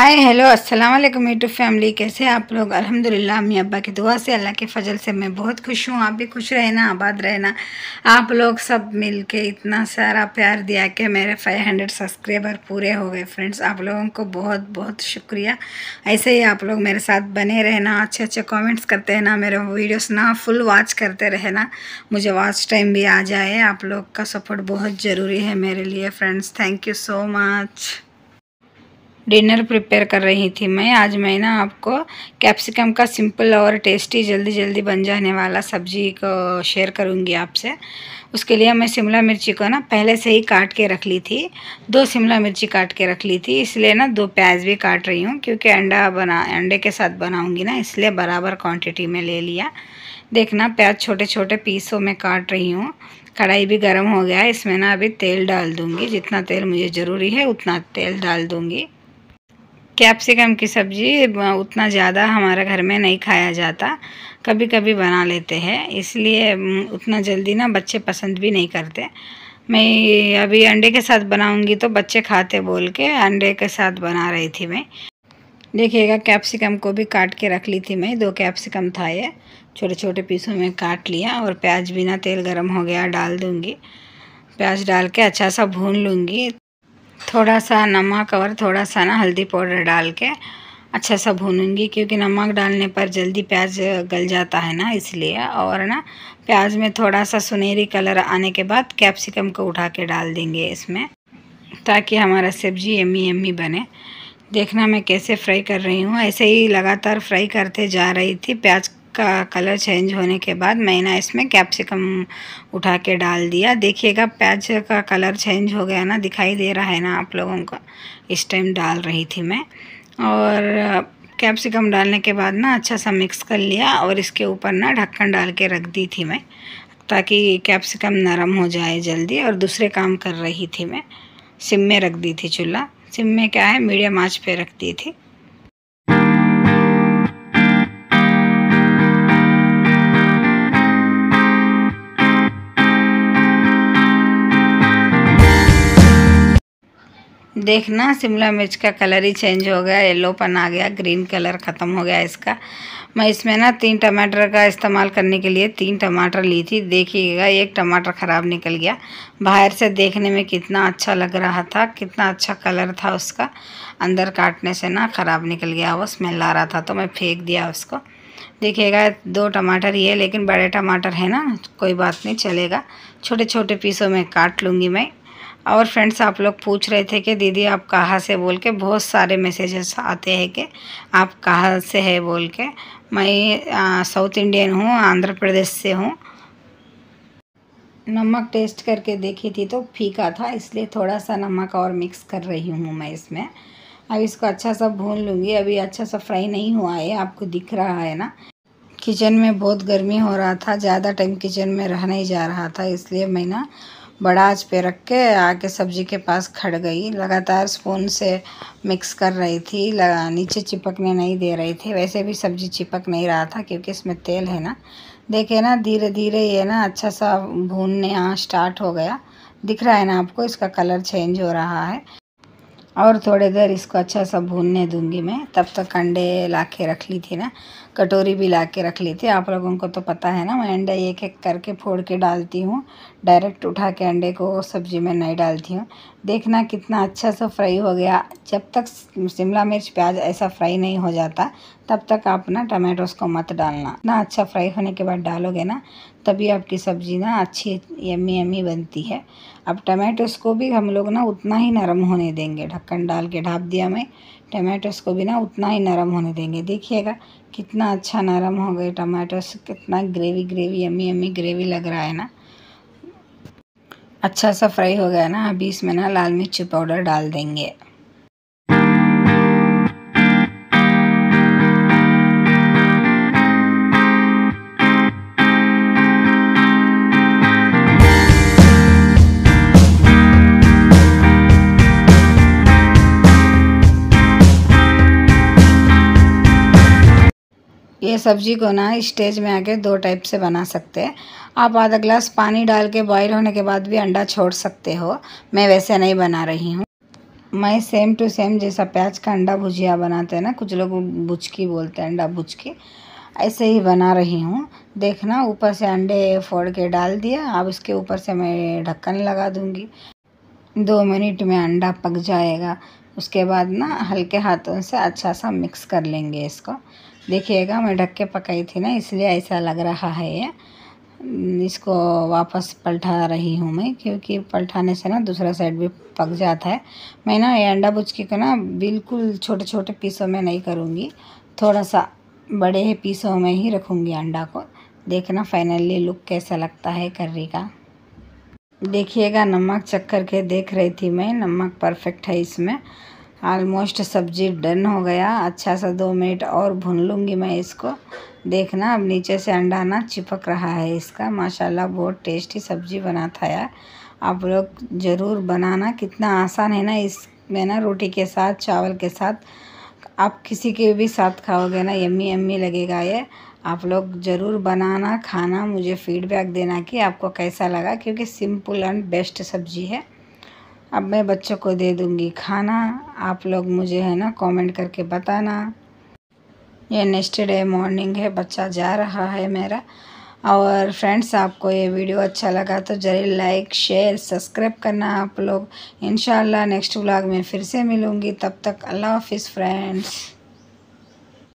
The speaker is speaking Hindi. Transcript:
हाय हेलो अस्सलाम वालेकुम यूट्यूब फैमिली कैसे आप लोग अल्हम्दुलिल्लाह अम्मी अब्बा की दुआ से अल्लाह के फजल से मैं बहुत खुश हूँ आप भी खुश रहना आबाद रहना आप लोग सब मिल के इतना सारा प्यार दिया कि मेरे 500 सब्सक्राइबर पूरे हो गए फ्रेंड्स आप लोगों को बहुत बहुत शुक्रिया ऐसे ही आप लोग मेरे साथ बने रहना अच्छे अच्छे कॉमेंट्स करते रहना मेरे वीडियोस ना फुल वॉच करते रहना मुझे वॉच टाइम भी आ जाए आप लोग का सपोर्ट बहुत ज़रूरी है मेरे लिए friends thank you so much dinner prepare कर रही थी मैं आज मैं ना आपको कैप्सिकम का सिंपल और टेस्टी जल्दी जल्दी बन जाने वाला सब्जी को शेयर करूँगी आपसे उसके लिए मैं शिमला मिर्ची को ना पहले से ही काट के रख ली थी दो शिमला मिर्ची काट के रख ली थी इसलिए ना दो प्याज भी काट रही हूँ क्योंकि अंडा बना अंडे के साथ बनाऊँगी ना इसलिए बराबर क्वान्टिटी में ले लिया देखना प्याज छोटे छोटे पीसों में काट रही हूँ कढ़ाई भी गर्म हो गया है इसमें ना अभी तेल डाल दूँगी जितना तेल मुझे ज़रूरी है उतना तेल डाल दूँगी कैप्सिकम की सब्ज़ी उतना ज़्यादा हमारे घर में नहीं खाया जाता कभी कभी बना लेते हैं इसलिए उतना जल्दी ना बच्चे पसंद भी नहीं करते मैं अभी अंडे के साथ बनाऊंगी तो बच्चे खाते बोल के अंडे के साथ बना रही थी मैं देखिएगा कैप्सिकम को भी काट के रख ली थी मैं दो कैप्सिकम था ये छोटे छोटे पीसों में काट लिया और प्याज बिना तेल गर्म हो गया डाल दूँगी प्याज डाल के अच्छा सा भून लूँगी थोड़ा सा नमक और थोड़ा सा ना हल्दी पाउडर डाल के अच्छा सा भूनूंगी क्योंकि नमक डालने पर जल्दी प्याज गल जाता है ना इसलिए और ना प्याज में थोड़ा सा सुनहरी कलर आने के बाद कैप्सिकम को उठा के डाल देंगे इसमें ताकि हमारा सब्जी यम्मी यम्मी बने देखना मैं कैसे फ्राई कर रही हूँ ऐसे ही लगातार फ्राई करते जा रही थी प्याज का कलर चेंज होने के बाद मैंने इसमें कैप्सिकम उठा के डाल दिया देखिएगा प्याज का कलर चेंज हो गया ना दिखाई दे रहा है ना आप लोगों को इस टाइम डाल रही थी मैं और कैप्सिकम uh, डालने के बाद ना अच्छा सा मिक्स कर लिया और इसके ऊपर ना ढक्कन डाल के रख दी थी मैं ताकि कैप्सिकम नरम हो जाए जल्दी और दूसरे काम कर रही थी मैं सिम में रख दी थी चूल्हा सिम में क्या है मीडियम आँच पर रख दी थी देखना शिमला मिर्च का कलर ही चेंज हो गया येलोपन आ गया ग्रीन कलर ख़त्म हो गया इसका मैं इसमें ना तीन टमाटर का इस्तेमाल करने के लिए तीन टमाटर ली थी देखिएगा एक टमाटर ख़राब निकल गया बाहर से देखने में कितना अच्छा लग रहा था कितना अच्छा कलर था उसका अंदर काटने से ना ख़राब निकल गया वो स्मेल आ रहा था तो मैं फेंक दिया उसको देखिएगा दो टमाटर ही है लेकिन बड़े टमाटर है ना कोई बात नहीं चलेगा छोटे छोटे पीसों में काट लूँगी मैं और फ्रेंड्स आप लोग पूछ रहे थे कि दीदी आप कहाँ से बोल के बहुत सारे मैसेजेस आते हैं कि आप कहाँ से है बोल के मैं साउथ इंडियन हूँ आंध्र प्रदेश से हूँ नमक टेस्ट करके देखी थी तो फीका था इसलिए थोड़ा सा नमक और मिक्स कर रही हूँ मैं इसमें अब इसको अच्छा सा भून लूँगी अभी अच्छा सा फ्राई नहीं हुआ है आपको दिख रहा है ना किचन में बहुत गर्मी हो रहा था ज़्यादा टाइम किचन में रह नहीं जा रहा था इसलिए मैं ना बड़ा आँच पे रख के आके सब्जी के पास खड़ गई लगातार स्पून से मिक्स कर रही थी लगा नीचे चिपकने नहीं दे रही थी वैसे भी सब्जी चिपक नहीं रहा था क्योंकि इसमें तेल है ना देखे ना धीरे धीरे ये ना अच्छा सा भूनने यहाँ स्टार्ट हो गया दिख रहा है ना आपको इसका कलर चेंज हो रहा है और थोड़ी देर इसको अच्छा सा भूनने दूंगी मैं तब तक अंडे ला के रख ली थी ना कटोरी भी ला के रख ली थी आप लोगों को तो पता है ना मैं अंडे एक एक करके फोड़ के डालती हूँ डायरेक्ट उठा के अंडे को सब्जी में नहीं डालती हूँ देखना कितना अच्छा सा फ्राई हो गया जब तक शिमला मिर्च प्याज ऐसा फ्राई नहीं हो जाता तब तक आप ना टमाटोस को मत डालना ना अच्छा फ्राई होने के बाद डालोगे ना तभी आपकी सब्ज़ी ना अच्छी यमी यम्मी बनती है अब टमाटोस को भी हम लोग ना उतना ही नरम होने देंगे ढक्कन डाल के ढाप दिया मैं टमाटोस को भी ना उतना ही नरम होने देंगे देखिएगा कितना अच्छा नरम हो गए टमाटोस कितना gravy gravy yummy yummy gravy लग रहा है ना अच्छा सा फ्राई हो गया ना अभी इसमें ना लाल मिर्ची पाउडर डाल देंगे ये सब्जी को ना स्टेज में आके दो टाइप से बना सकते हैं आप आधा ग्लास पानी डाल के बॉईल होने के बाद भी अंडा छोड़ सकते हो मैं वैसे नहीं बना रही हूँ मैं सेम टू सेम जैसा प्याज का अंडा भुजिया बनाते हैं ना कुछ लोग भुचकी बोलते हैं अंडा भुचकी ऐसे ही बना रही हूँ देखना ऊपर से अंडे फोड़ के डाल दिया अब इसके ऊपर से मैं ढक्कन लगा दूँगी दो मिनट में अंडा पक जाएगा उसके बाद ना हल्के हाथों से अच्छा सा मिक्स कर लेंगे इसको देखिएगा मैं ढक के पकाई थी ना इसलिए ऐसा लग रहा है ये हम्म, इसको वापस पलटा रही हूँ मैं क्योंकि पलटाने से ना दूसरा साइड भी पक जाता है मैं ना ये अंडा बुचकी को ना बिल्कुल छोटे छोटे पीसों में नहीं करूँगी थोड़ा सा बड़े ही पीसों में ही रखूँगी अंडा को देखना फाइनली लुक कैसा लगता है कर्री का देखिएगा नमक चक्कर के देख रही थी मैं नमक परफेक्ट है इसमें आलमोस्ट सब्ज़ी डन हो गया अच्छा सा दो मिनट और भून लूँगी मैं इसको देखना अब नीचे से अंडा ना चिपक रहा है इसका माशाल्लाह बहुत टेस्टी सब्ज़ी बना था यार आप लोग ज़रूर बनाना कितना आसान है ना इस में ना रोटी के साथ चावल के साथ आप किसी के भी साथ खाओगे ना यम्मी यम्मी लगेगा ये आप लोग ज़रूर बनाना खाना मुझे फीडबैक देना कि आपको कैसा लगा क्योंकि सिंपल एंड बेस्ट सब्ज़ी है अब मैं बच्चों को दे दूँगी खाना आप लोग मुझे है ना कमेंट करके बताना ये नेक्स्ट डे मॉर्निंग है बच्चा जा रहा है मेरा और फ्रेंड्स आपको ये वीडियो अच्छा लगा तो जरूर लाइक शेयर सब्सक्राइब करना आप लोग इन नेक्स्ट व्लॉग में फिर से मिलूँगी तब तक अल्लाह हाफिज़ फ्रेंड्स